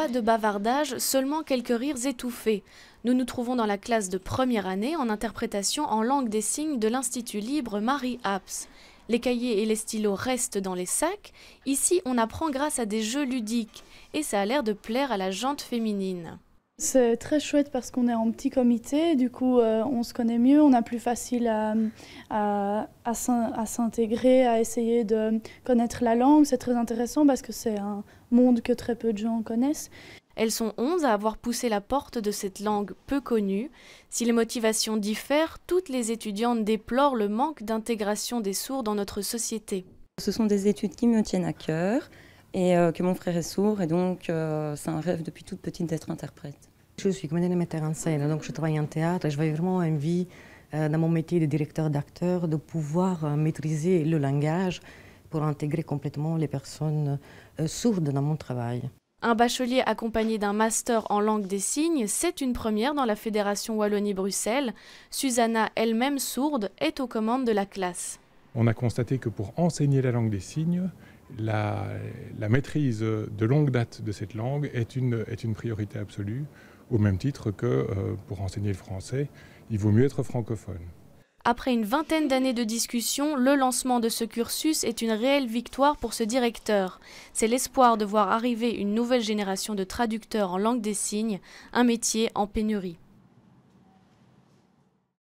pas de bavardage, seulement quelques rires étouffés. Nous nous trouvons dans la classe de première année en interprétation en langue des signes de l'Institut libre Marie Apps. Les cahiers et les stylos restent dans les sacs. Ici, on apprend grâce à des jeux ludiques et ça a l'air de plaire à la jante féminine. C'est très chouette parce qu'on est en petit comité, du coup euh, on se connaît mieux, on a plus facile à, à, à s'intégrer, à essayer de connaître la langue. C'est très intéressant parce que c'est un monde que très peu de gens connaissent. Elles sont 11 à avoir poussé la porte de cette langue peu connue. Si les motivations diffèrent, toutes les étudiantes déplorent le manque d'intégration des sourds dans notre société. Ce sont des études qui me tiennent à cœur et euh, que mon frère est sourd et donc euh, c'est un rêve depuis toute petite d'être interprète. Je suis comédienne et metteur en scène, donc je travaille en théâtre et j'avais vraiment envie, euh, dans mon métier de directeur d'acteur, de pouvoir maîtriser le langage pour intégrer complètement les personnes sourdes dans mon travail. Un bachelier accompagné d'un master en langue des signes, c'est une première dans la Fédération Wallonie-Bruxelles. Susanna, elle-même sourde, est aux commandes de la classe. On a constaté que pour enseigner la langue des signes, la, maîtrise de longue date de cette langue est une, priorité absolue, au même titre que euh, pour enseigner le français, il vaut mieux être francophone. Après une vingtaine d'années de discussions, le lancement de ce cursus est une réelle victoire pour ce directeur. C'est l'espoir de voir arriver une nouvelle génération de traducteurs en langue des signes, un métier en pénurie.